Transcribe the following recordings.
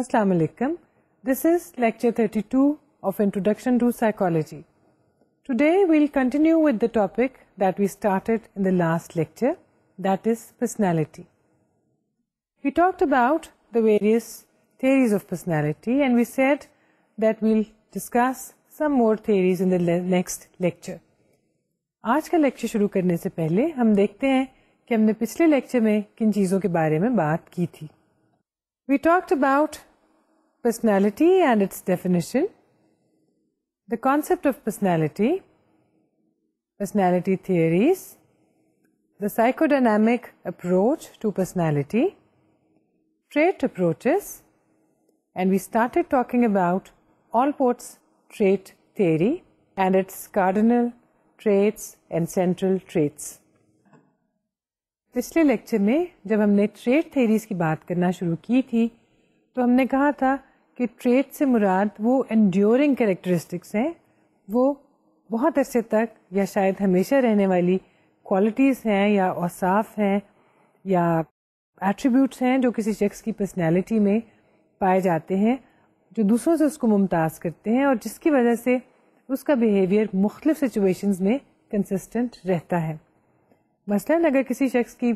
Assalamu alaikum. This is lecture 32 of Introduction to Psychology. Today we'll continue with the topic that we started in the last lecture, that is personality. We talked about the various theories of personality and we said that we'll discuss some more theories in the next lecture. आज का lecture शुरू करने से पहले हम देखते हैं कि हमने पिछले लेक्चर में किन चीज़ों के बारे में बात की थी We talked about personality and its definition, the concept of personality, personality theories, the psychodynamic approach to personality, trait approaches, and we started talking about Allport's trait theory and its cardinal traits and central traits. पिछले lecture में जब हमने trade theories की बात करना शुरू की थी तो हमने कहा था कि ट्रेड से मुराद वो एंड्योरिंग करेक्टरिस्टिक्स हैं वो बहुत अरसे तक या शायद हमेशा रहने वाली क्वालिटीज़ हैं या औसाफ हैं या एट्रीब्यूट्स हैं जो किसी शख्स की पर्सनैलिटी में पाए जाते हैं जो दूसरों से उसको मुमताज़ करते हैं और जिसकी वजह से उसका बिहेवियर मुख्तफ सिचुएशंस में कंसिस्टेंट रहता है मसलन अगर किसी शख्स की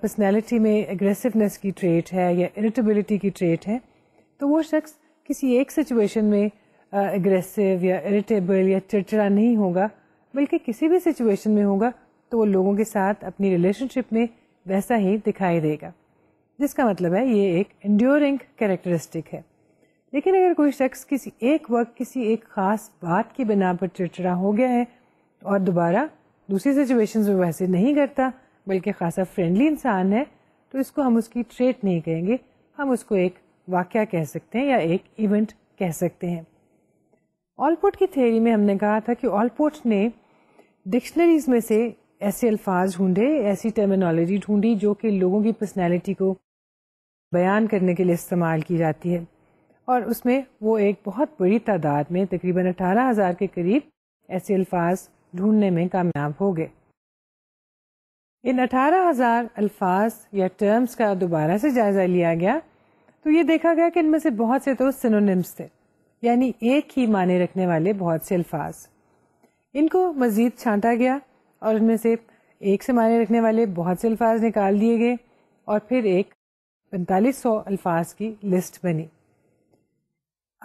पर्सनैलिटी में एग्रेसिवनेस की ट्रेट है या इरिटेबिलिटी की ट्रेट है तो वो शख्स किसी एक सिचुएशन में एग्रेसिव या इरिटेबल या चिड़चिड़ा नहीं होगा बल्कि किसी भी सिचुएशन में होगा तो वो लोगों के साथ अपनी रिलेशनशिप में वैसा ही दिखाई देगा जिसका मतलब है ये एक इंड्योरिंग कैरेक्टरिस्टिक है लेकिन अगर कोई शख्स किसी एक वक्त किसी एक ख़ास बात की बिना पर चिड़चिड़ा हो गया है और दोबारा दूसरी सिचुएशंस में वैसे नहीं करता बल्कि खासा फ्रेंडली इंसान है तो इसको हम उसकी ट्रेट नहीं कहेंगे हम उसको एक वाक़ कह सकते हैं या एक इवेंट कह सकते हैं ऑलपोर्ट की थ्योरी में हमने कहा था कि ऑलपोर्ट ने डिक्शनरीज में से ऐसे अल्फाज ढूंढे ऐसी टर्मिनोलॉजी ढूंढी जो कि लोगों की पर्सनैलिटी को बयान करने के लिए इस्तेमाल की जाती है और उसमें वो एक बहुत बड़ी तादाद में तकरीबन अठारह हज़ार के करीब ऐसे अल्फाज ढूंढने में कामयाब हो गए इन अठारह हजार अल्फाज या टर्म्स का दोबारा से जायजा लिया गया तो ये देखा गया कि इनमें से बहुत से तो सिनोनिम्स थे यानी एक ही माने रखने वाले बहुत से अल्फाज इनको मज़ीद छांटा गया और इनमें से एक से माने रखने वाले बहुत से अल्फाज निकाल दिए गए और फिर एक पैंतालीस सौ अल्फाज की लिस्ट बनी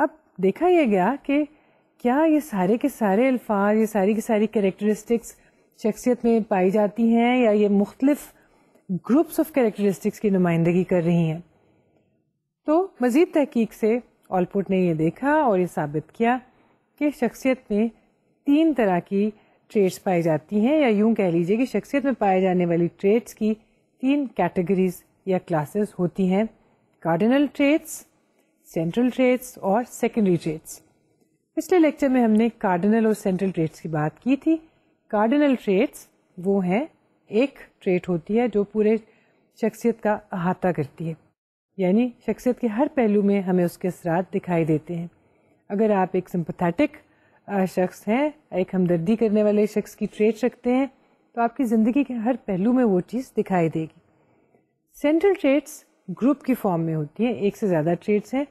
अब देखा यह गया कि क्या ये सारे के सारे अल्फाज ये सारी की सारी करेक्टरिस्टिक्स शख्सियत में पाई जाती हैं या ये मुख्तलिफ ग्रुप्स ऑफ करेक्टरिस्टिक्स की नुमाइंदगी कर रही हैं तो मज़ीद तहकीक से ऑलपुट ने यह देखा और ये साबित किया कि शख्सियत में तीन तरह की ट्रेट्स पाई जाती हैं या यूं कह लीजिए कि शख्सियत में पाए जाने वाली ट्रेट्स की तीन कैटेगरीज या क्लासेस होती हैं कार्डिनल ट्रेट्स सेंट्रल ट्रेट्स और सेकेंडरी ट्रेट्स पिछले लेक्चर में हमने कार्डिनल और सेंट्रल ट्रेड्स की बात की थी कार्डिनल ट्रेड्स वो हैं एक ट्रेट होती है जो पूरे शख्सियत का अहाता करती है यानी शख्सियत के हर पहलू में हमें उसके असरात दिखाई देते हैं अगर आप एक सिंपथेटिक शख्स हैं एक हमदर्दी करने वाले शख्स की ट्रेट रखते हैं तो आपकी ज़िंदगी के हर पहलू में वो चीज़ दिखाई देगी सेंट्रल ट्रेड्स ग्रुप की फॉर्म में होती हैं एक से ज़्यादा ट्रेड्स हैं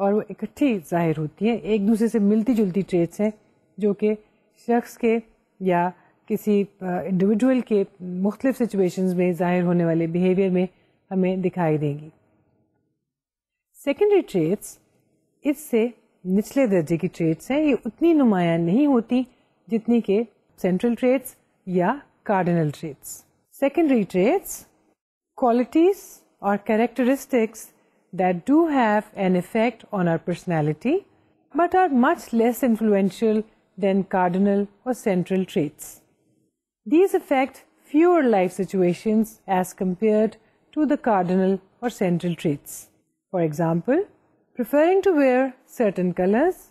और वो इकट्ठी जाहिर होती हैं एक दूसरे से मिलती जुलती ट्रेड्स हैं जो कि शख्स के या किसी इंडिविजुअल के मुख्तलिफ सिचुएशंस में ज़ाहिर होने वाले बिहेवियर में हमें दिखाई देंगी सेकेंडरी ट्रेड्स इससे निचले दर्जे की ट्रेड्स हैं ये उतनी नुमाया नहीं होती जितनी के सेंट्रल ट्रेड्स या cardinal traits secondary traits qualities और characteristics that do have an effect on our personality but are much less influential than cardinal or central traits. These affect fewer life situations as compared to the cardinal or central traits. For example, preferring to wear certain colors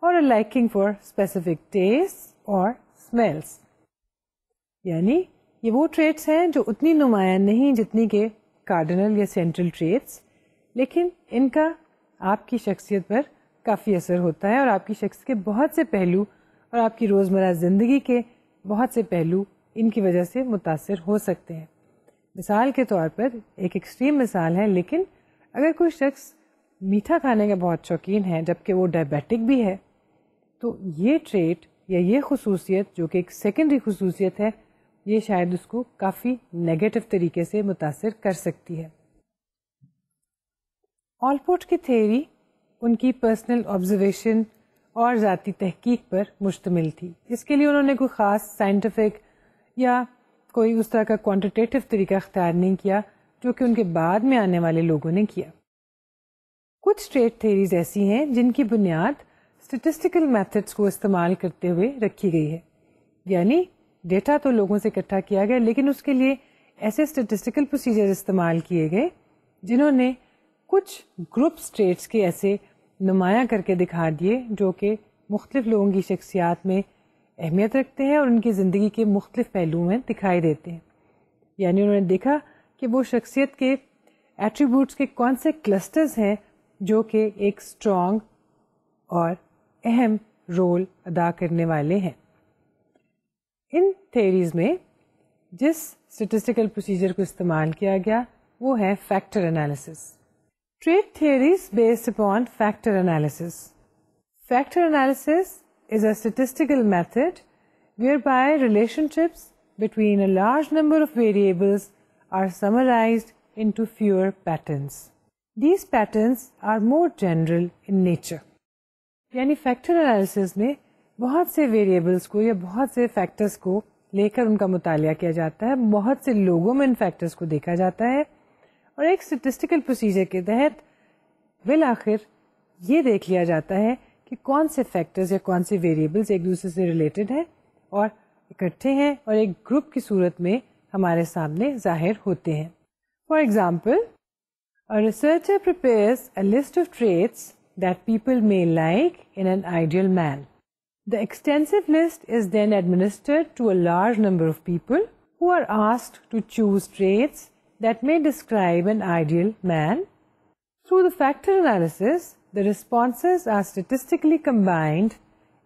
or a liking for specific tastes or smells. यानी ये वो traits हैं जो उतनी नुमाया नहीं जितनी के कार्डिनल या सेंट्रल ट्रेट्स लेकिन इनका आपकी शख्सियत पर काफ़ी असर होता है और आपकी शख्स के बहुत से पहलू और आपकी रोज़मर ज़िंदगी के बहुत से पहलू इनकी वजह से मुतासर हो सकते हैं मिसाल के तौर पर एक एक्सट्रीम मिसाल है लेकिन अगर कोई शख्स मीठा खाने का बहुत शौकीन है जबकि वो डायबिटिक भी है तो ये ट्रेट या ये खसूसियत जो कि एक सेकेंडरी खसूसियत है ये शायद उसको काफ़ी नेगेटिव तरीके से मुतासर कर सकती है ऑलपोर्ट की थ्योरी उनकी पर्सनल ऑब्जर्वेशन और ज़ाती तहकीक पर मुश्तमिल थी इसके लिए उन्होंने कोई ख़ास साइंटिफिक या कोई उस तरह का क्वान्टिटेटिव तरीका अख्तियार नहीं किया जो कि उनके बाद में आने वाले लोगों ने किया कुछ स्ट्रेट थेरीज ऐसी हैं जिनकी बुनियाद स्टेटिस्टिकल मेथड्स को इस्तेमाल करते हुए रखी गई है यानी डेटा तो लोगों से इकट्ठा किया गया लेकिन उसके लिए ऐसे स्टेटिस्टिकल प्रोसीजर इस्तेमाल किए गए जिन्होंने कुछ ग्रुप स्टेट्स के ऐसे नुमाया करके दिखा दिए जो कि मुख्तफ लोगों की शख्सियात में अहमियत रखते हैं और उनकी ज़िंदगी के मुख्तफ पहलू में दिखाई देते हैं यानी उन्होंने देखा कि वो शख्सियत के एट्रीब्यूट्स के कौन से क्लस्टर्स हैं जो कि एक स्ट्रॉन्ग और अहम रोल अदा करने वाले हैं इन थेरीज में जिस स्टेटिस्टिकल प्रोसीजर को इस्तेमाल किया गया वो है factor analysis Trade theory is based upon factor analysis. Factor analysis is a statistical method whereby relationships between a large number of variables are summarized into fewer patterns. These patterns are more general in nature. यानी factor analysis में बहुत से variables को या बहुत से factors को लेकर उनका मुतालिया किया जाता है बहुत से लोगों में इन फैक्टर्स को देखा जाता है और एक स्टेटिस्टिकल प्रोसीजर के तहत बिल आखिर ये देख लिया जाता है कि कौन से फैक्टर्स या कौन से वेरिएबल्स एक दूसरे से रिलेटेड है और इकट्ठे हैं और एक ग्रुप की सूरत में हमारे सामने जाहिर होते हैं for example researcher prepare a list of traits that people may like in an ideal man. The extensive list is then administered to a large number of people who are asked to choose traits that may describe an ideal man. Through the factor analysis, the responses are statistically combined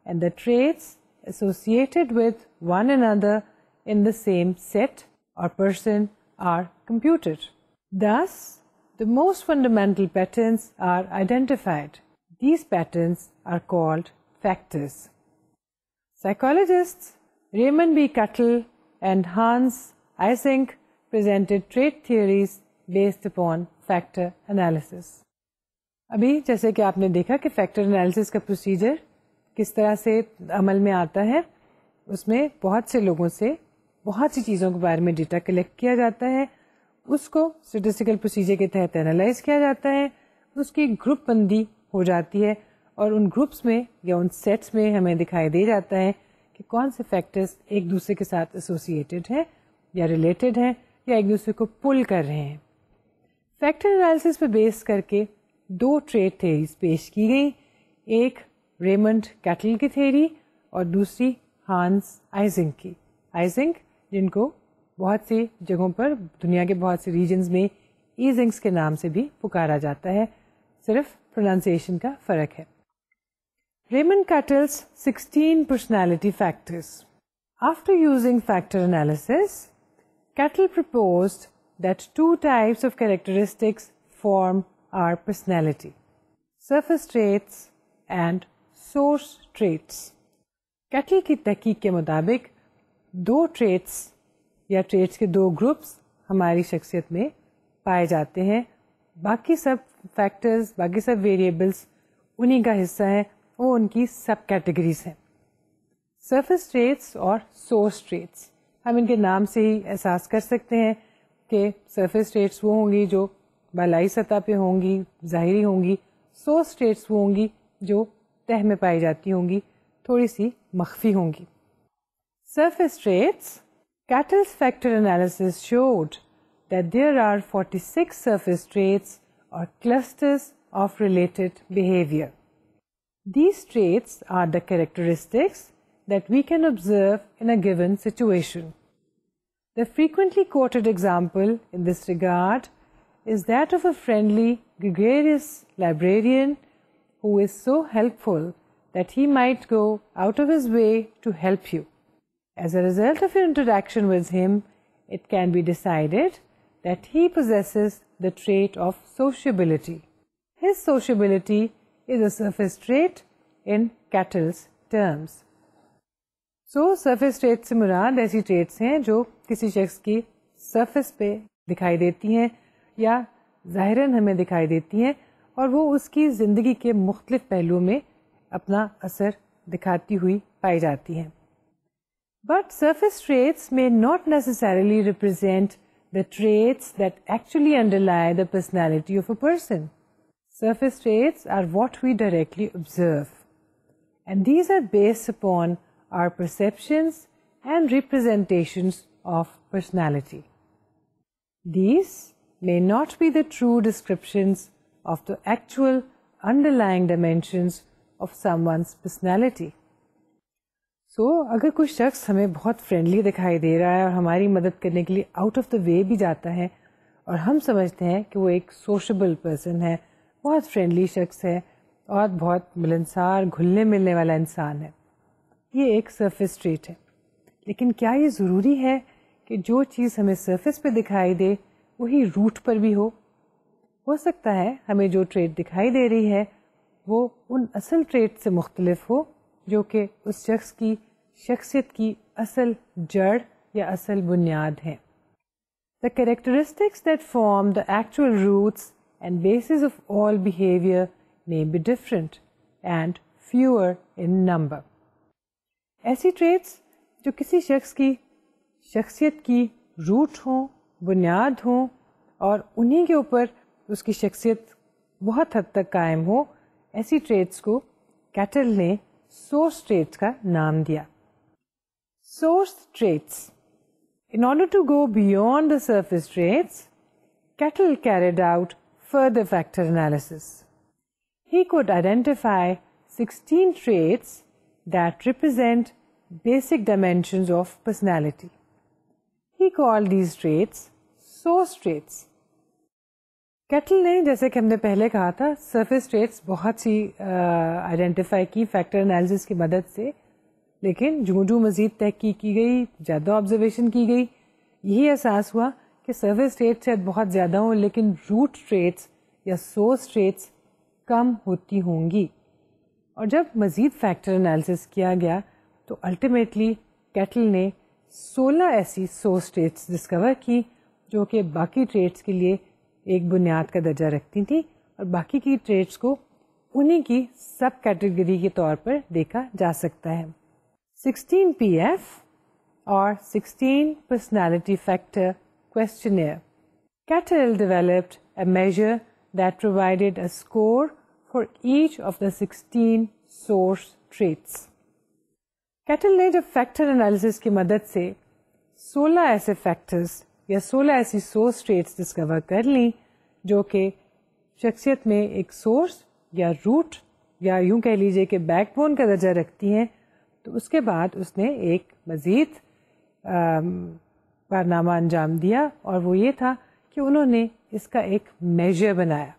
and the traits associated with one another in the same set or person are computed. Thus, the most fundamental patterns are identified. These patterns are called factors. Psychologists Raymond B. Cuttle and Hans Eysenck. presented trait theories based upon factor analysis. अभी जैसे कि आपने देखा कि factor analysis का procedure किस तरह से अमल में आता है उसमें बहुत से लोगों से बहुत सी चीज़ों के बारे में डेटा कलेक्ट किया जाता है उसको स्टेटिस्टिकल प्रोसीजर के तहत एनालाइज किया जाता है उसकी ग्रुप बंदी हो जाती है और उन ग्रुप्स में या उन सेट्स में हमें दिखाई दे जाता है कि कौन से फैक्टर्स एक दूसरे के साथ एसोसिएटेड हैं या रिलेटेड हैं या एक दूसरे को पुल कर रहे हैं फैक्टर एनालिसिस पर बेस करके दो ट्रेड थेरीज पेश की गई एक रेमंड कैटल की थेरी और दूसरी हांस आइजिंग की आइजिंग जिनको बहुत सी जगहों पर दुनिया के बहुत से रीजन्स में ईजिंग्स के नाम से भी पुकारा जाता है सिर्फ प्रोनाउंसिएशन का फ़र्क है Raymond Cattell's 16 personality factors after using factor analysis Kettle proposed that two types of characteristics form our personality surface traits and source traits. Cattell की तहकीक के मुताबिक दो ट्रेट्स या ट्रेट्स के दो ग्रुप्स हमारी शख्सियत में पाए जाते हैं बाकी सब फैक्टर्स बाकी सब वेरिएबल्स उन्हीं का हिस्सा है वो उनकी सब कैटेगरीज हैं सरफेस ट्रेट्स और सोर्स ट्रेट्स हम इनके नाम से ही एहसास कर सकते हैं कि सरफेस स्टेट्स वो होंगी जो बालाई सतह पे होंगी ज़ाहरी होंगी सो स्टेट्स वो होंगी जो तह में पाई जाती होंगी थोड़ी सी मख्फी होंगी surface traits, Cattle's factor analysis showed that there are 46 surface traits or clusters of related behavior. These traits are the characteristics that we can observe in a given situation. The frequently quoted example in this regard is that of a friendly, gregarious librarian who is so helpful that he might go out of his way to help you. As a result of your interaction with him, it can be decided that he possesses the trait of sociability. His sociability is a surface trait in Cattle's terms. So surface trait से मुराद ऐसी traits हैं जो किसी शख्स की surface पे दिखाई देती हैं या ज़ाहिरन हमें दिखाई देती हैं और वो उसकी ज़िंदगी के मुख्तलिफ़ पहलुओं में अपना असर दिखाती हुई पाई जाती हैं बट सरफेस ट्रेट्स में not necessarily represent the traits that actually underlie the personality of a person surface traits are what we directly observe. And these are based upon our perceptions and representations of personality. These may not be the true descriptions of the actual underlying dimensions of someone's personality. So so, अगर कोई शख्स हमें बहुत friendly दिखाई दे रहा है और हमारी मदद करने के लिए आउट ऑफ द वे भी जाता है और हम समझते हैं कि वो एक सोशबल पर्सन है बहुत फ्रेंडली शख्स है और बहुत मिलनसार घुलने मिलने वाला इंसान है ये एक सरफेस ट्रेट है लेकिन क्या ये ज़रूरी है कि जो चीज़ हमें सरफेस पे दिखाई दे वही रूट पर भी हो हो सकता है हमें जो ट्रेट दिखाई दे रही है वो उन असल ट्रेट से मुख्तलफ हो जो कि उस शख्स की शख्सियत की असल जड़ या असल बुनियाद है the characteristics that form the actual roots and basis of all behaviour may be different and fewer in number. ऐसी ट्रेट्स जो किसी शख्स की शख्सियत की रूट हों बुनियाद हों और उन्हीं के ऊपर उसकी शख्सियत बहुत हद तक कायम हो ऐसी ट्रेड्स को कैटल ने सोर्स ट्रेड्स का नाम दिया source traits in order to go beyond the surface traits Cattell carried out further factor analysis he could identify 16 traits that represent basic dimensions of personality. He called these traits source traits. Cattell ने जैसे कि हमने पहले कहा था surface traits बहुत सी identify की फैक्टर एनालिसिस की मदद से लेकिन जूँ जूँ मज़ीद तहकीक की गई ज़्यादा ऑब्जर्वेशन की गई यही एहसास हुआ कि सर्विस रेट शायद बहुत ज़्यादा हों लेकिन रूट रेट्स या सोर्स रेट्स कम होती होंगी और जब मज़ीद फैक्टर एनालिसिस किया गया तो अल्टीमेटली कैटल ने 16 ऐसी सोर्स ट्रेट्स डिस्कवर की जो कि बाकी ट्रेट्स के लिए एक बुनियाद का दर्जा रखती थी और बाकी की ट्रेट्स को उन्हीं की सब कैटेगरी के तौर पर देखा जा सकता है 16 पीएफ और 16 personality factor questionnaire. Cattell developed a measure that provided a score for each of the 16 source traits. Cattell ने जब फैक्टर एनालिसिस की मदद से 16 ऐसे फैक्टर्स या 16 ऐसी सोर्स ट्रेट्स डिस्कवर कर ली जो कि शख्सियत में एक सोर्स या रूट या यूं कह लीजिए कि बैकबोन का दर्जा रखती हैं तो उसके बाद उसने एक मज़ीद कारनामा अंजाम दिया और वो ये था कि उन्होंने इसका एक मेजर बनाया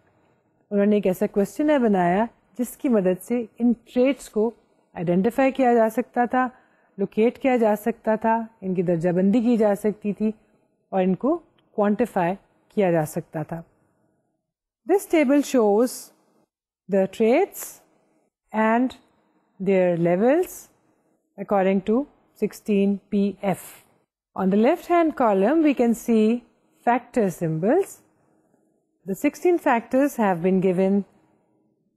उन्होंने एक ऐसा क्वेश्चनर बनाया जिसकी मदद से इन ट्रेट्स को आइडेंटिफाई किया जा सकता था लोकेट किया जा सकता था इनकी दर्जाबंदी की जा सकती थी और इनको क्वांटिफाई किया जा सकता था this table shows the traits and their levels according to 16 PF. On the left hand column we can see factor symbols The 16 factors have been given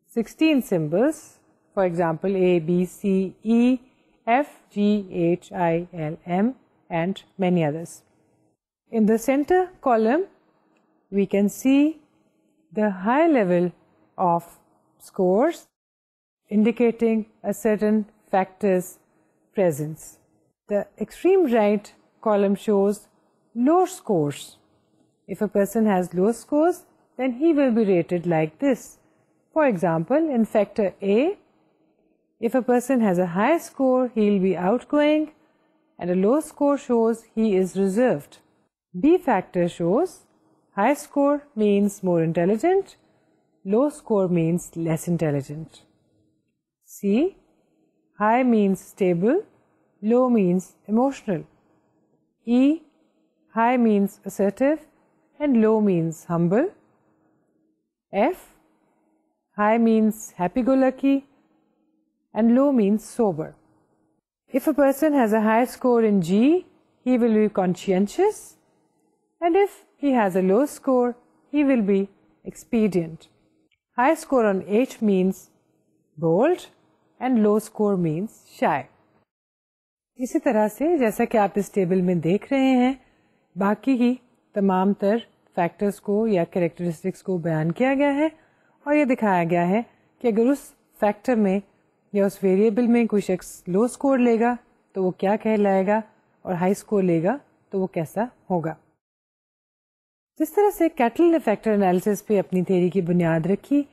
16 symbols, for example, A, B, C, E, F, G, H, I, L, M and many others. In the center column, we can see the high level of scores indicating a certain factor's presence. The extreme right column shows low scores. If a person has low scores, then he will be rated like this. For example, in factor A, if a person has a high score, he will be outgoing and a low score shows he is reserved. B factor shows high score means more intelligent, low score means less intelligent. C, high means stable, low means emotional. E, high means assertive and low means humble. F. High means happy-go-lucky and low means sober. If a person has a high score in G, he will be conscientious and if he has a low score, he will be expedient. High score on H means bold and low score means shy. اسی طرح سے جیسا کہ آپ اس table میں دیکھ رہے ہیں باقی ہی تمام تر फैक्टर्स को या करेक्टरिस्टिक्स को बयान किया गया है और ये दिखाया गया है कि अगर उस फैक्टर में या उस वेरिएबल में कोई शख्स लो स्कोर लेगा तो वो क्या कहलाएगा और हाई स्कोर लेगा तो वो कैसा होगा जिस तरह से कैटल ने फैक्टर एनालिसिस पे अपनी थेरी की बुनियाद रखी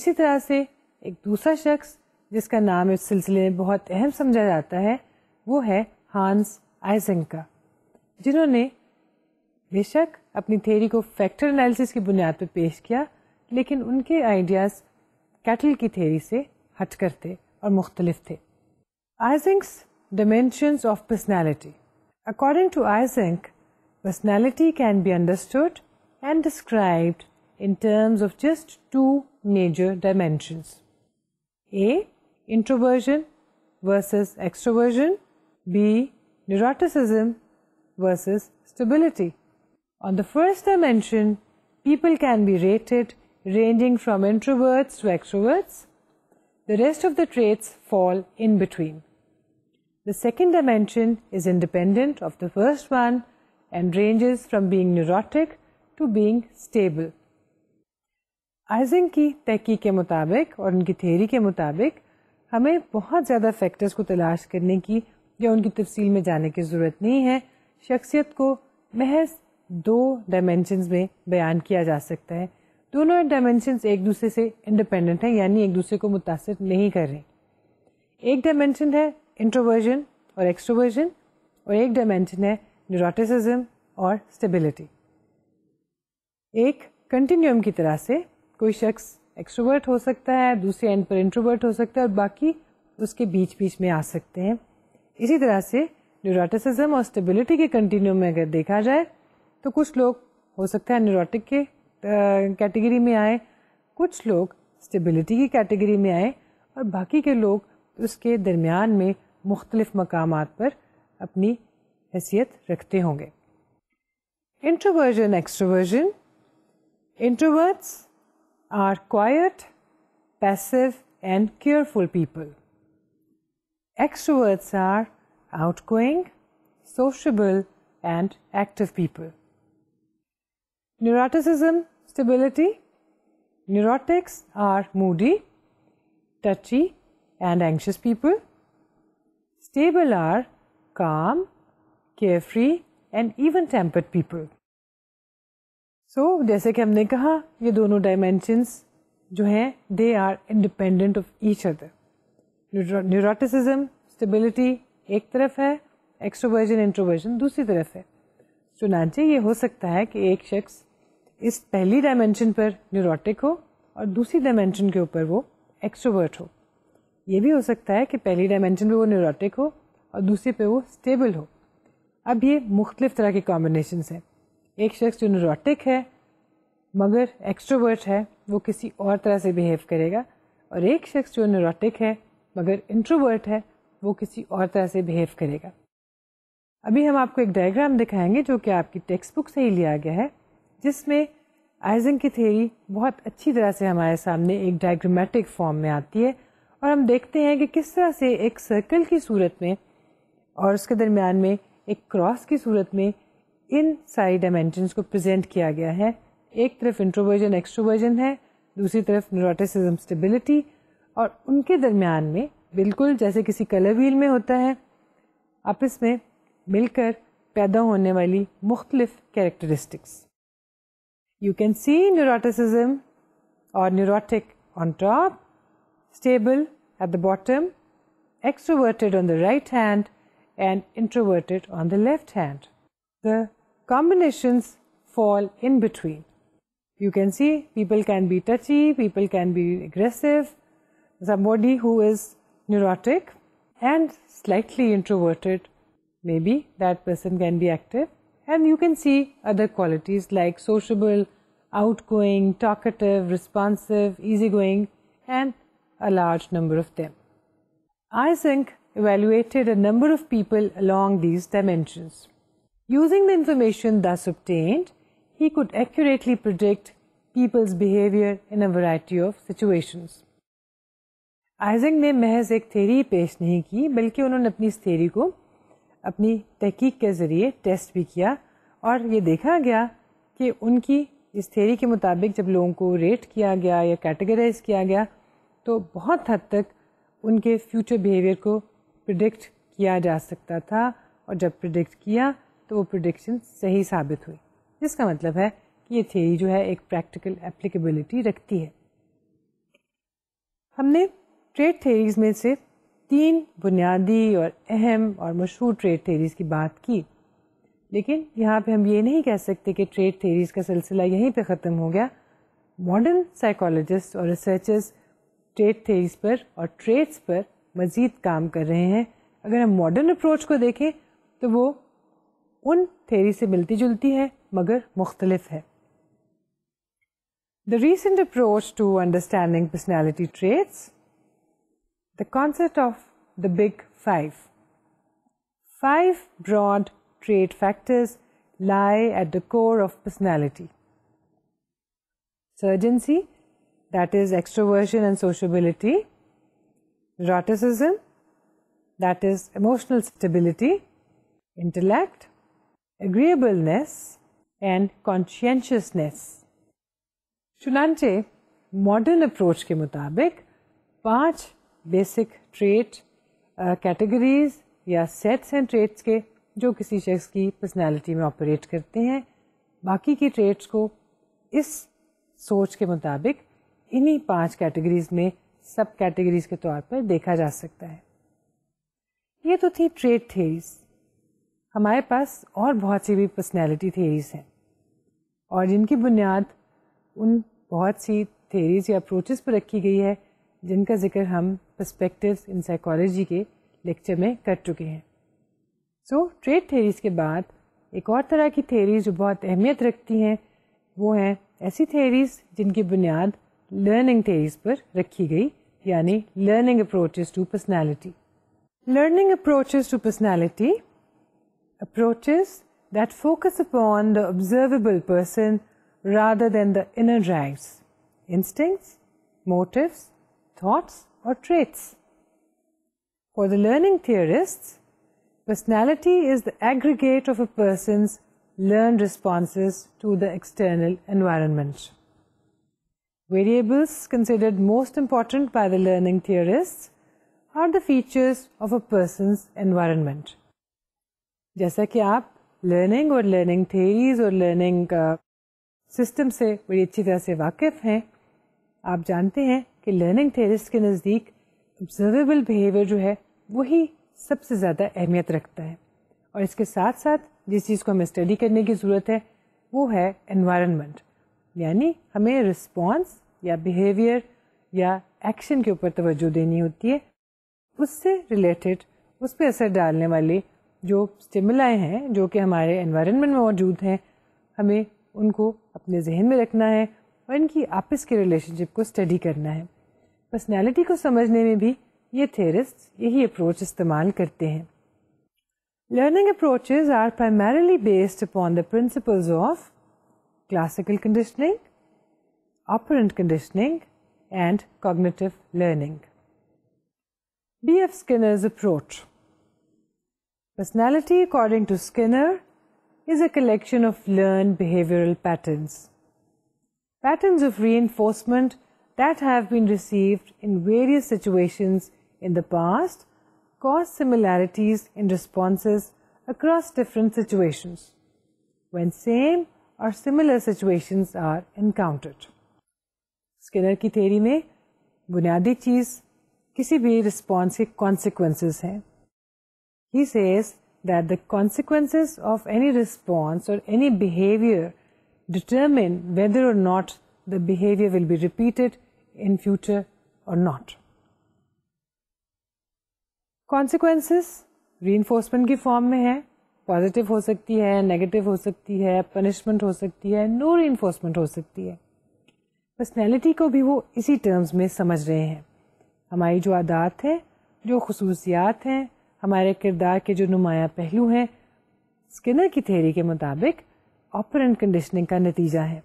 इसी तरह से एक दूसरा शख्स जिसका नाम इस सिलसिले में बहुत अहम समझा जाता है वो है हांस आइजंग जिन्होंने बेशक अपनी थेरी को फैक्टर एनालिसिस की बुनियाद पर पेश किया लेकिन उनके आइडियाज़ कैटल की थेरी से हटकर थे और मुख्तलिफ थे Eysenck's dimensions of personality. According to Isaac, personality can be understood and described in terms of just two major dimensions. A. Introversion versus extroversion. B. Neuroticism versus stability. On the first dimension, people can be rated ranging from introverts to extroverts. The rest of the traits fall in between. The second dimension is independent of the first one and ranges from being neurotic to being stable. Eysenck की तहकीक के मुताबिक और उनकी theory के मुताबिक हमें बहुत ज़्यादा फैक्टर्स को तलाश करने की या उनकी तफसील में जाने की ज़रूरत नहीं है शख्सियत को महज दो डायमेंशंस में बयान किया जा सकता है दोनों डायमेंशंस एक दूसरे से इंडिपेंडेंट हैं यानी एक दूसरे को मुतासर नहीं कर रहे एक डायमेंशन है इंट्रोवर्जन और एक्सट्रोवर्जन और एक डायमेंशन है न्यूरोटिसिज्म और स्टेबिलिटी एक कंटिन्यूम की तरह से कोई शख्स एक्सट्रोवर्ट हो सकता है दूसरे एंड पर इंट्रोवर्ट हो सकता है और बाकी उसके बीच बीच में आ सकते हैं इसी तरह से न्यूरोटिसिज्म और स्टेबिलिटी के कंटिन्यूम में अगर देखा जाए तो कुछ लोग हो सकता है न्यूरोटिक के कैटेगरी में आए कुछ लोग स्टेबिलिटी की कैटेगरी में आए और बाकी के लोग उसके दरमियान में मुख्तलिफ मकाम पर अपनी हैसियत रखते होंगे introversion extroversion introverts are quite passive and careful people are outgoing sociable and active people neuroticism, stability. Neurotics are moody, touchy, and anxious people. Stable are calm, carefree, and even tempered people. So, jaise ki humne kaha ye dono dimensions jo hain they are independent of each other neuroticism stability ek taraf hai extroversion introversion dusri taraf hai چنانچہ یہ ہو سکتا ہے کہ ایک شخص इस पहली dimension पर न्यूरोटिक हो और दूसरी डायमेंशन के ऊपर वो एक्सट्रोवर्ट हो ये भी हो सकता है कि पहली डायमेंशन पे वो न्यूरोटिक हो और दूसरी पे वो स्टेबल हो अब ये मुख्तलिफ तरह के कॉम्बिनेशन हैं एक शख्स जो न्यूरोटिक है मगर एक्सट्रोवर्ट है वो किसी और तरह से बिहेव करेगा और एक शख्स जो न्यूरोटिक है मगर इंट्रोवर्ट है वो किसी और तरह से बिहेव करेगा अभी हम आपको एक डायग्राम दिखाएंगे जो कि आपकी टेक्स्ट बुक से ही लिया गया है जिसमें आइजन की थ्योरी बहुत अच्छी तरह से हमारे सामने एक डायग्रामेटिक फॉर्म में आती है और हम देखते हैं कि किस तरह से एक सर्कल की सूरत में और उसके दरमियान में एक क्रॉस की सूरत में इन सारी डायमेंशंस को प्रेजेंट किया गया है एक तरफ इंट्रोवर्जन एक्सट्रोवर्जन है दूसरी तरफ न्यूरोटिसिज्म स्टेबिलिटी और उनके दरमियान में बिल्कुल जैसे किसी कलर व्हील में होता है आपस में मिलकर पैदा होने वाली मुख्तलिफ characteristics You can see neuroticism or neurotic on top, stable at the bottom, extroverted on the right hand, and introverted on the left hand. The combinations fall in between. You can see people can be touchy, people can be aggressive, somebody who is neurotic and slightly introverted, maybe that person can be active and you can see other qualities like sociable, outgoing, talkative, responsive, easygoing, and a large number of them. Isink evaluated a number of people along these dimensions. Using the information thus obtained, he could accurately predict people's behavior in a variety of situations. Eysenck ने महज एक theory पेश नहीं की बल्कि उन्होंने अपनी इस थेरी को अपनी तहकीक के ज़रिए टेस्ट भी किया और ये देखा गया कि उनकी इस थेरी के मुताबिक जब लोगों को रेट किया गया या कैटेगराइज किया गया तो बहुत हद तक उनके फ्यूचर बिहेवियर को प्रिडिक्ट किया जा सकता था और जब प्रिडिक्ट किया तो वो प्रिडिक्शन सही साबित हुई जिसका मतलब है कि ये थेरी जो है एक प्रैक्टिकल एप्लीकेबिलिटी रखती है हमने ट्रेड थेरीज में से तीन बुनियादी और अहम और मशहूर ट्रेड थेरीज़ की बात की लेकिन यहाँ पे हम ये नहीं कह सकते कि ट्रेड थेरीज़ का सिलसिला यहीं पे ख़त्म हो गया मॉडर्न साइकोलॉजिस्ट और रिसर्चर्स ट्रेड थेरीज़ पर और ट्रेड्स पर मज़ीद काम कर रहे हैं अगर हम मॉडर्न अप्रोच को देखें तो वो उन थेरी से मिलती जुलती है मगर मुख्तलफ है the recent approach to understanding personality traits the concept of the big five. Five broad trait factors lie at the core of personality. Surgency, that is extroversion and sociability. Eroticism, that is emotional stability. Intellect, agreeableness, and conscientiousness. चुनाचे modern approach ke mutabik, basic trait categories या sets हैं traits के जो किसी शख्स की personality में operate करते हैं बाकी की ट्रेट्स को इस सोच के मुताबिक इन्हीं पांच कैटेगरीज में सब कैटेगरीज के तौर पर देखा जा सकता है ये तो थी ट्रेड थेरीज हमारे पास और बहुत सी भी पर्सनैलिटी थेरीज हैं और जिनकी बुनियाद उन बहुत सी थेरीज या अप्रोचेस पर रखी गई है जिनका जिक्र हम पर्सपेक्टिव्स इन साइकोलॉजी के लेक्चर में कर चुके हैं सो ट्रेड थेरीज के बाद एक और तरह की थेरीज जो बहुत अहमियत रखती हैं वो हैं ऐसी थेरीज जिनकी बुनियाद लर्निंग थेरीज पर रखी गई यानी learning approaches to personality learning approaches to personality approaches that focus upon the observable person rather than the inner drives, instincts, motives, thoughts, or traits. For the learning theorists, personality is the aggregate of a person's learned responses to the external environment. Variables considered most important by the learning theorists are the features of a person's environment. जैसा कि आप learning और learning theories और learning uh, system से बड़ी अच्छी तरह से वाकिफ़ हैं आप जानते हैं कि लर्निंग थेरिस्ट के नज़दीक ऑब्जर्वेबल बिहेवियर जो है वही सबसे ज़्यादा अहमियत रखता है और इसके साथ साथ जिस चीज़ को हमें स्टडी करने की ज़रूरत है वो है इन्वायरमेंट यानी हमें रिस्पॉन्स या बिहेवियर या एक्शन के ऊपर तोज्जो देनी होती है उससे रिलेटेड उस पर असर डालने वाले जो स्टिमुलाए हैं जो कि हमारे इन्वामेंट में मौजूद हैं हमें उनको अपने जहन में रखना है और इनकी आपस के रिलेशनशिप को स्टडी करना है पर्सनैलिटी को समझने में भी ये थेरिस्ट यही अप्रोच इस्तेमाल करते हैं learning approaches are primarily based upon the principles of classical conditioning operant conditioning, and cognitive learning. B.F. Skinner's approach Personality, according to Skinner, is a collection of learned behavioral patterns. patterns of reinforcement that have been received in various situations in the past cause similarities in responses across different situations when same or similar situations are encountered. Skinner की theory में बुनियादी चीज किसी भी response के consequences हैं determine whether or not the behavior will be repeated in future or not. Consequences reinforcement की form में है पॉजिटिव हो सकती है नेगेटिव हो सकती है पनिशमेंट हो सकती है नो reinforcement हो सकती है पर्सनैलिटी को भी वो इसी टर्म्स में समझ रहे हैं हमारी जो आदात हैं जो खसूसियात हैं हमारे किरदार के जो नुमाया पहलू हैं स्किनर की थेरी के मुताबिक ऑपरेंट कंडीशनिंग का नतीजा है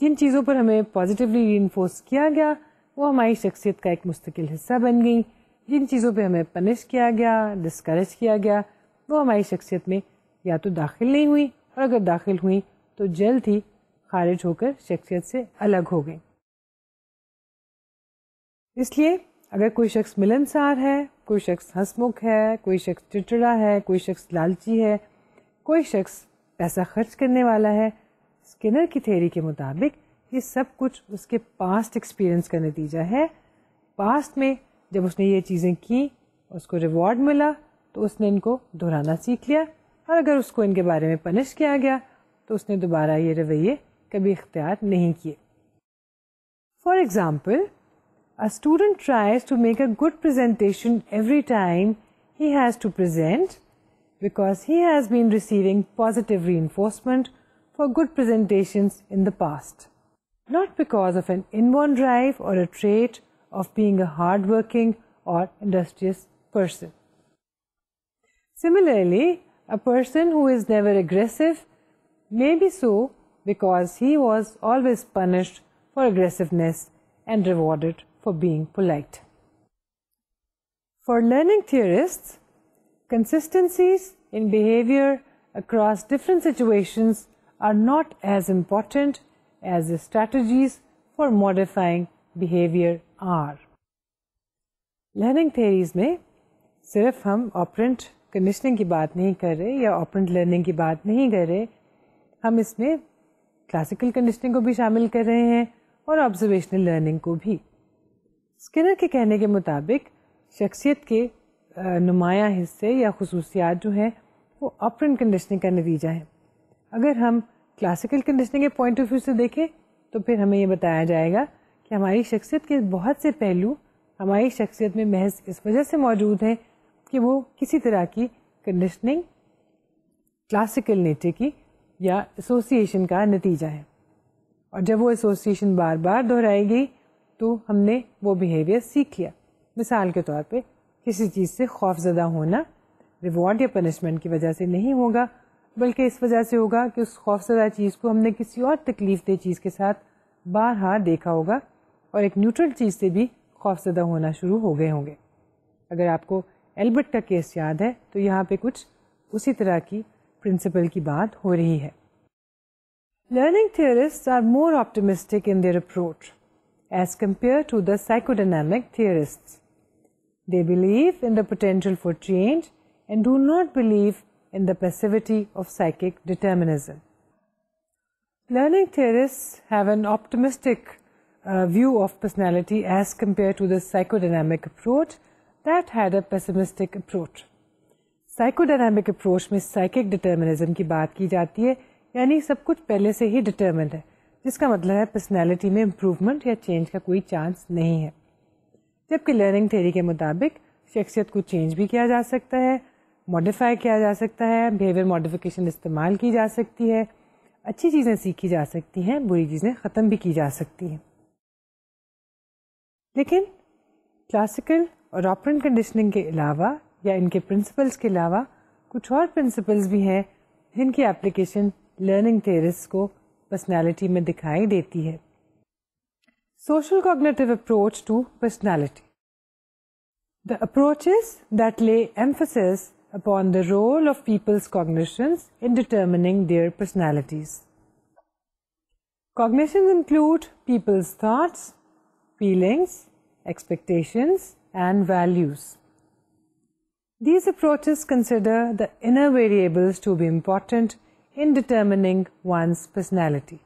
जिन चीज़ों पर हमें पॉजिटिवली री किया गया वो हमारी शख्सियत का एक मुस्तकिल हिस्सा बन गई जिन चीज़ों पे हमें पनिश किया गया डिस्करेज किया गया वो हमारी शख्सियत में या तो दाखिल नहीं हुई और अगर दाखिल हुई तो जल्द ही खारिज होकर शख्सियत से अलग हो गई इसलिए अगर कोई शख्स मिलनसार है कोई शख्स हंसमुख है कोई शख्स चिड़चिड़ा है कोई शख्स लालची है कोई शख्स पैसा खर्च करने वाला है स्किनर की थेरी के मुताबिक ये सब कुछ उसके पास्ट एक्सपीरियंस का नतीजा है पास्ट में जब उसने ये चीज़ें की उसको रिवॉर्ड मिला तो उसने इनको दोहराना सीख लिया और अगर उसको इनके बारे में पनिश किया गया तो उसने दोबारा ये रवैये कभी इख्तियार नहीं किए for example a student tries to make a good presentation every time he has to present because he has been receiving positive reinforcement for good presentations in the past. Not because of an inborn drive or a trait of being a hardworking or industrious person. Similarly, a person who is never aggressive may be so because he was always punished for aggressiveness and rewarded for being polite. For learning theorists, consistencies in behavior across different situations are not as important as the strategies for modifying behavior are. Learning theories में सिर्फ हम operant conditioning की बात नहीं कर रहे या operand learning की बात नहीं कर रहे हम इसमें क्लासिकल कंडीशनिंग को भी शामिल कर रहे हैं और ऑब्जर्वेशनल लर्निंग को भी स्किनर के कहने के मुताबिक शख्सियत के नुमाया हिस्से या खसूसियात जो हैं वो अपरन कंडीशनिंग का नतीजा है अगर हम क्लासिकल कंडीशनिंग के पॉइंट ऑफ व्यू से देखें तो फिर हमें ये बताया जाएगा कि हमारी शख्सियत के बहुत से पहलू हमारी शख्सियत में महज इस वजह से मौजूद हैं कि वो किसी तरह की कंडीशनिंग क्लासिकल नेचर की या एसोसिएशन का नतीजा है और जब वो एसोसिएशन बार बार दोहराई गई तो हमने वो बिहेवियर सीख लिया मिसाल के तौर पे किसी चीज़ से खौफजदा होना रिवॉर्ड या पनिशमेंट की वजह से नहीं होगा बल्कि इस वजह से होगा कि उस खौफजदा चीज़ को हमने किसी और तकलीफ दह चीज़ के साथ बारहा देखा होगा और एक न्यूट्रल चीज़ से भी खौफजदा होना शुरू हो गए होंगे अगर आपको एल्बर्ट का केस याद है तो यहाँ पे कुछ उसी तरह की प्रिंसिपल की बात हो रही है learning theorists are more optimistic in their approach as compared to the psychodynamic theorists. They believe in the potential for change and do not believe in the passivity of psychic determinism. Learning theorists have an optimistic uh, view of personality as compared to the psychodynamic approach that had a pessimistic approach. Psychodynamic approach में psychic determinism की बात की जाती है यानी सब कुछ पहले से ही डिटर्मिन है जिसका मतलब है personality में improvement या change का कोई chance नहीं है जबकि लर्निंग थेरी के मुताबिक शख्सियत को चेंज भी किया जा सकता है मॉडिफाई किया जा सकता है बिहेवियर मॉडिफिकेशन इस्तेमाल की जा सकती है अच्छी चीज़ें सीखी जा सकती हैं बुरी चीज़ें ख़त्म भी की जा सकती हैं लेकिन क्लासिकल और ऑपरेंट कंडीशनिंग के अलावा या इनके प्रिंसिपल्स के अलावा कुछ और प्रिंसिपल्स भी हैं जिनकी एप्लीकेशन लर्निंग थेरिस को पर्सनैलिटी में दिखाई देती है social cognitive approach to personality. The approaches that lay emphasis upon the role of people's cognitions in determining their personalities. Cognitions include people's thoughts, feelings, expectations, and values. These approaches consider the inner variables to be important in determining one's personality.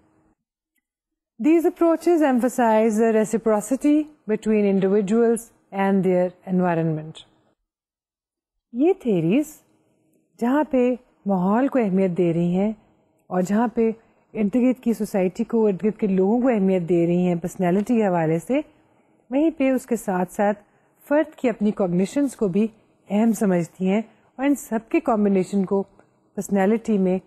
These approaches emphasize the reciprocity between individuals and their environment. ये theories जहाँ पे माहौल को अहमियत दे रही हैं और जहाँ पे इर्द गिर्द की सोसाइटी को इर्द गिर्द के लोगों को अहमियत दे रही हैं पर्सनैलिटी के हवाले से वहीं पे उसके साथ साथ फ़र्द की अपनी कॉग्निशंस को भी अहम समझती हैं और इन सब के कॉम्बिनेशन को पर्सनैलिटी में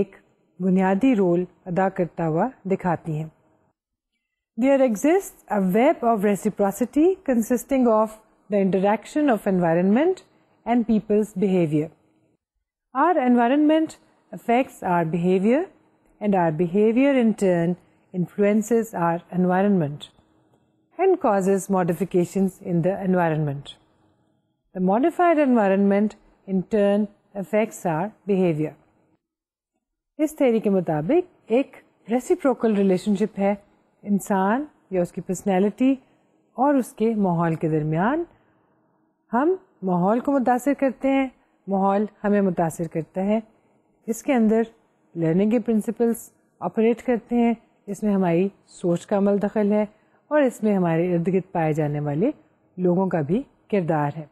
एक बुनियादी रोल अदा करता हुआ दिखाती हैं there exist a web of reciprocity consisting of the environment of environment and people's behaviour affects our behavior and our behavior in turn influences our environment and causes modifications in the environment. The modified environment in turn affects our behavior. इस theory के मुताबिक एक reciprocal relationship है इंसान या उसकी personality और उसके माहौल के दरमियान हम माहौल को मुतासर करते हैं माहौल हमें मुतासर करता है इसके अंदर लर्निंग के प्रिंसिपल्स ऑपरेट करते हैं इसमें हमारी सोच का अमल दखल है और इसमें हमारे इर्द गिर्द पाए जाने वाले लोगों का भी किरदार है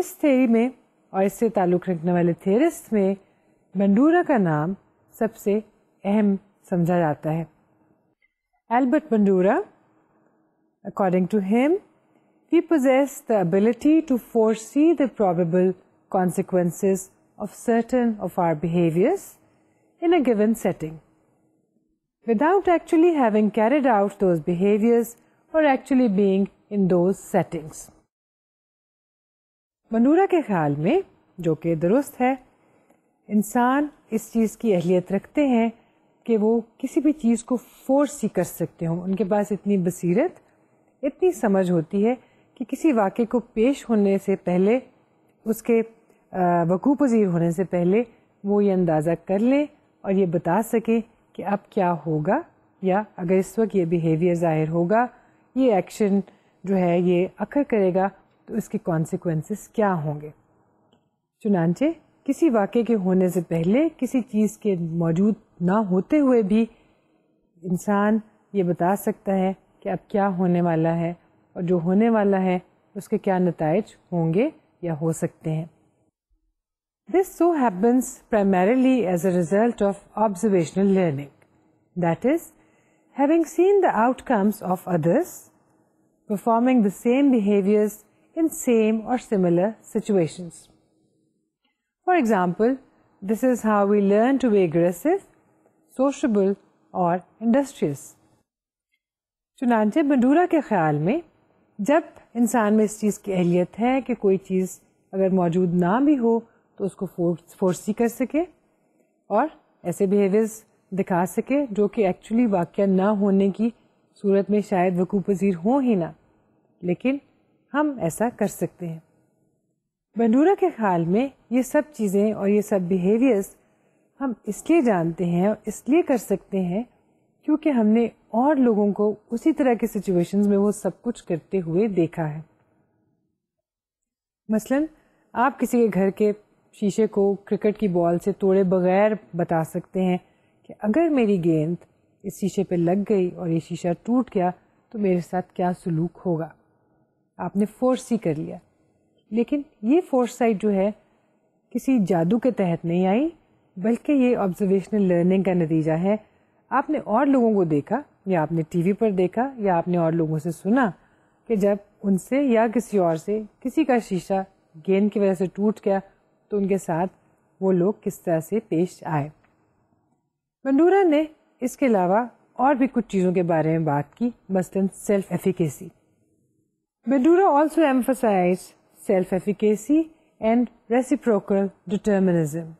इस थेरी में और इससे ताल्लुक़ रखने वाले थेरिस्ट में बंडूरा का नाम सबसे अहम समझा जाता है Albert Bandura, according to him, we possess the ability to foresee the probable consequences of certain of our behaviors in a given setting, without actually having carried out those behaviors or actually being in those settings. Bandura के ख्याल में जो कि दुरुस्त है इंसान इस चीज़ की अहलियत रखते हैं कि वो किसी भी चीज़ को फोर्स ही कर सकते हों उनके पास इतनी बसीरत इतनी समझ होती है कि किसी वाक़े को पेश होने से पहले उसके वकू पजीर होने से पहले वो ये अंदाज़ा कर लें और ये बता सकें कि अब क्या होगा या अगर इस वक्त ये बिहेवियर ज़ाहिर होगा ये एक्शन जो है ये अखर करेगा तो इसके कॉन्सिक्वेंसेस क्या होंगे चुनानचे किसी वाक़े के होने से पहले किसी चीज़ के मौजूद ना होते हुए भी इंसान ये बता सकता है कि अब क्या होने वाला है और जो होने वाला है उसके क्या नतज होंगे या हो सकते हैं this so happens primarily as a result of observational learning that is having seen the outcomes of others performing the same behaviours in same और similar situations For example, this is how we learn to be aggressive, sociable और industrious. चुनानचे Bandura के ख्याल में जब इंसान में इस चीज़ की अहलियत है कि कोई चीज़ अगर मौजूद ना भी हो तो उसको फोर्सी कर सके और ऐसे बिहेवियर्स दिखा सके जो कि एक्चुअली वाक़ ना होने की सूरत में शायद वकू पजीर हो ही ना लेकिन हम ऐसा कर सकते हैं बंडूरा के ख्याल में ये सब चीज़ें और ये सब बिहेवियर्स हम इसलिए जानते हैं और इसलिए कर सकते हैं क्योंकि हमने और लोगों को उसी तरह के सिचुएशंस में वो सब कुछ करते हुए देखा है मसलन आप किसी के घर के शीशे को क्रिकेट की बॉल से तोड़े बगैर बता सकते हैं कि अगर मेरी गेंद इस शीशे पर लग गई और ये शीशा टूट गया तो मेरे साथ क्या सलूक होगा आपने फोर्स ही कर लिया लेकिन ये फोर्स साइड जो है किसी जादू के तहत नहीं आई बल्कि ये ऑब्जर्वेशनल लर्निंग का नतीजा है आपने और लोगों को देखा या आपने टीवी पर देखा या आपने और लोगों से सुना कि जब उनसे या किसी और से किसी का शीशा गेंद की वजह से टूट गया तो उनके साथ वो लोग किस तरह से पेश आए मंडूरा ने इसके अलावा और भी कुछ चीज़ों के बारे में बात की मसलन self efficacy Bandura also emphasise self-efficacy and reciprocal determinism.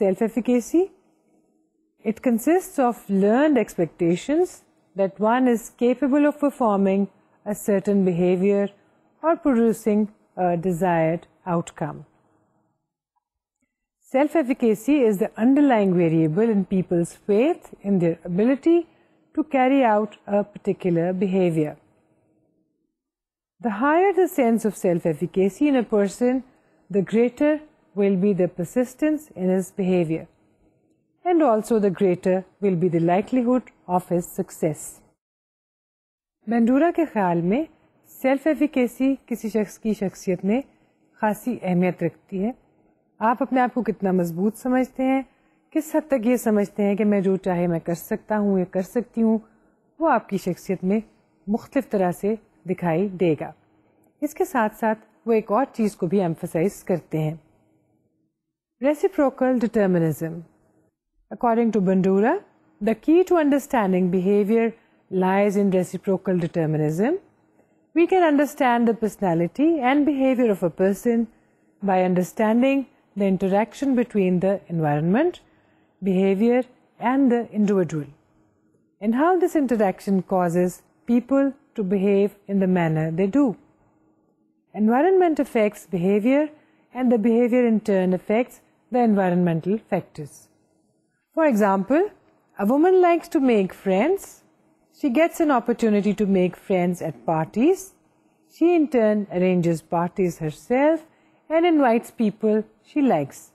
Self-efficacy, it consists of learned expectations that one is capable of performing a certain behavior or producing a desired outcome. Self-efficacy is the underlying variable in people's faith in their ability to carry out a particular behavior. The higher the sense of self-efficacy in a person, the greater will be the persistence in his behavior, and also the greater will be the likelihood of his success. Bandura के ख्याल में self efficacy किसी शख्स की शख्सियत में खासी अहमियत रखती है आप अपने आप को कितना मजबूत समझते हैं किस हद तक ये समझते हैं कि मैं जो चाहे मैं कर सकता हूँ या कर सकती हूँ वो आपकी शख्सियत में مختلف طرح سے दिखाई देगा इसके साथ साथ वो एक और चीज़ को भी एम्फोसाइज करते हैं reciprocal determinism according to Bandura the key to understanding behaviour lies in reciprocal determinism, we can understand the personality and behavior of a person by understanding the interaction between the environment, behavior, and the individual, and how this interaction causes people to behave in the manner they do. Environment affects behavior, and the behavior in turn affects the environmental factors. For example, a woman likes to make friends. She gets an opportunity to make friends at parties. She in turn arranges parties herself and invites people she likes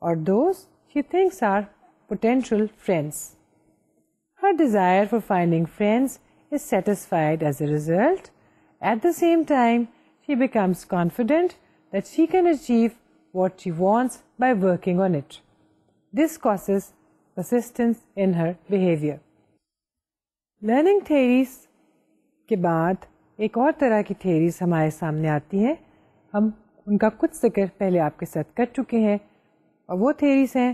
or those she thinks are potential friends. Her desire for finding friends is satisfied as a result. At the same time, she becomes confident that she can achieve what she wants by working on it. This causes persistence in her behavior. Learning theories ke baad ek और tarah ki theories हमारे सामने aati हैं हम unka kuch zikr pehle aapke saath kar चुके हैं aur wo theories हैं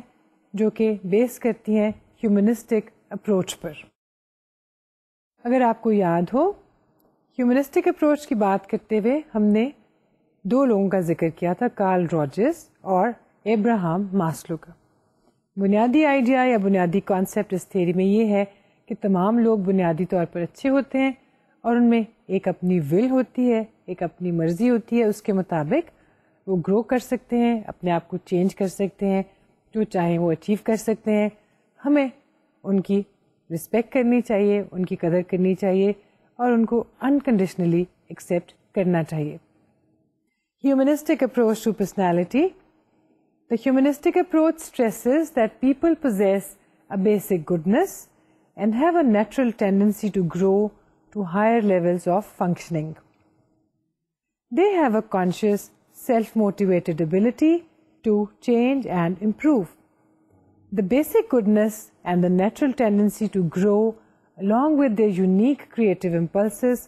jo ke base करती हैं humanistic approach par. अगर आपको याद हो ह्यूमनिस्टिक अप्रोच की बात करते हुए हमने दो लोगों का जिक्र किया था कार्ल रॉजर्स और एब्राहम मास्लो का बुनियादी आइडिया या बुनियादी कॉन्सेप्ट इस थेरी में ये है कि तमाम लोग बुनियादी तौर पर अच्छे होते हैं और उनमें एक अपनी विल होती है एक अपनी मर्जी होती है उसके मुताबिक वो ग्रो कर सकते हैं अपने आप को चेंज कर सकते हैं जो चाहे वो अचीव कर सकते हैं हमें उनकी Respect करनी चाहिए उनकी कदर करनी चाहिए और उनको अनकंडीशनली एक्सेप्ट करना चाहिए humanistic approach to personality. The humanistic approach stresses that people possess a basic goodness and have a natural tendency to grow to higher levels of functioning. They have a conscious, self motivated ability to change and improve. the basic goodness and the natural tendency to grow along with their unique creative impulses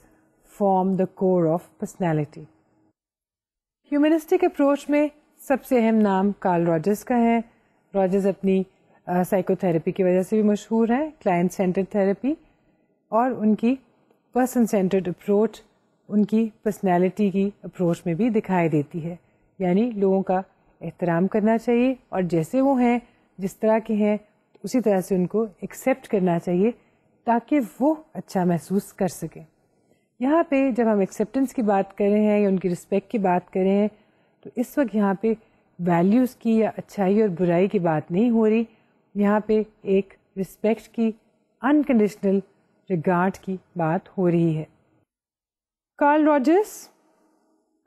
form the core of personality. Humanistic approach में सबसे अहम नाम Karl Rogers का है Rogers अपनी psychotherapy की वजह से भी मशहूर हैं क्लाइंट सेंटर्ड थेरेपी और उनकी पर्सन सेंटर्ड अप्रोच उनकी पर्सनैलिटी की अप्रोच में भी दिखाई देती है यानी लोगों का एहतराम करना चाहिए और जैसे वो हैं जिस तरह के हैं उसी तरह से उनको एक्सेप्ट करना चाहिए ताकि वो अच्छा महसूस कर सकें यहाँ पे जब हम एक्सेप्टेंस की बात कर रहे हैं या उनकी रिस्पेक्ट की बात कर रहे हैं तो इस वक्त यहाँ पे वैल्यूज़ की या अच्छाई और बुराई की बात नहीं हो रही यहाँ पे एक रिस्पेक्ट की अनकंडीशनल रिगार्ड की बात हो रही है Carl Rogers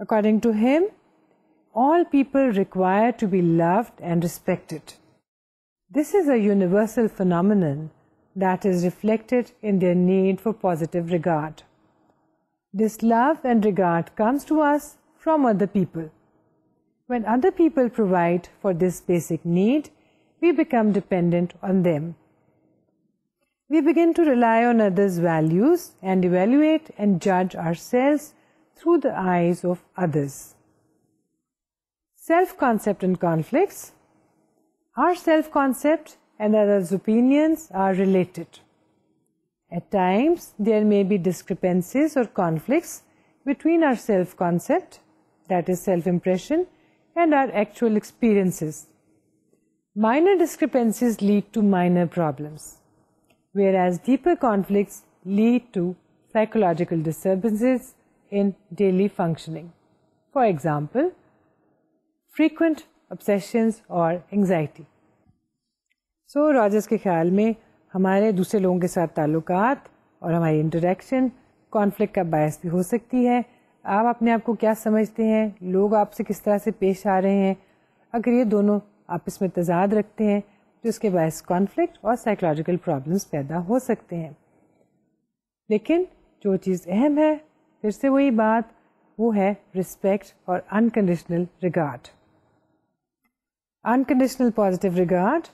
according to him all people require to be loved and respected. This is a universal phenomenon that is reflected in their need for positive regard. This love and regard comes to us from other people. When other people provide for this basic need, we become dependent on them. We begin to rely on others' values and evaluate and judge ourselves through the eyes of others. Self-concept and conflicts our self-concept and others' opinions are related. At times, there may be discrepancies or conflicts between our self-concept, that is self-impression, and our actual experiences. Minor discrepancies lead to minor problems, whereas deeper conflicts lead to psychological disturbances in daily functioning. For example, frequent obsessions और anxiety so so, रॉजर्स के ख्याल में हमारे दूसरे लोगों के साथ ताल्लुक और हमारी इंटरेक्शन कॉन्फ्लिक्ट का बायस भी हो सकती है आप अपने आप को क्या समझते हैं लोग आपसे किस तरह से पेश आ रहे हैं अगर ये दोनों आपस में तजाद रखते हैं तो इसके बायस कॉन्फ्लिक्ट और साइकोलॉजिकल प्रॉब्लम्स पैदा हो सकते हैं लेकिन जो चीज़ अहम है फिर से वही बात वो है रिस्पेक्ट और unconditional regard Unconditional positive regard.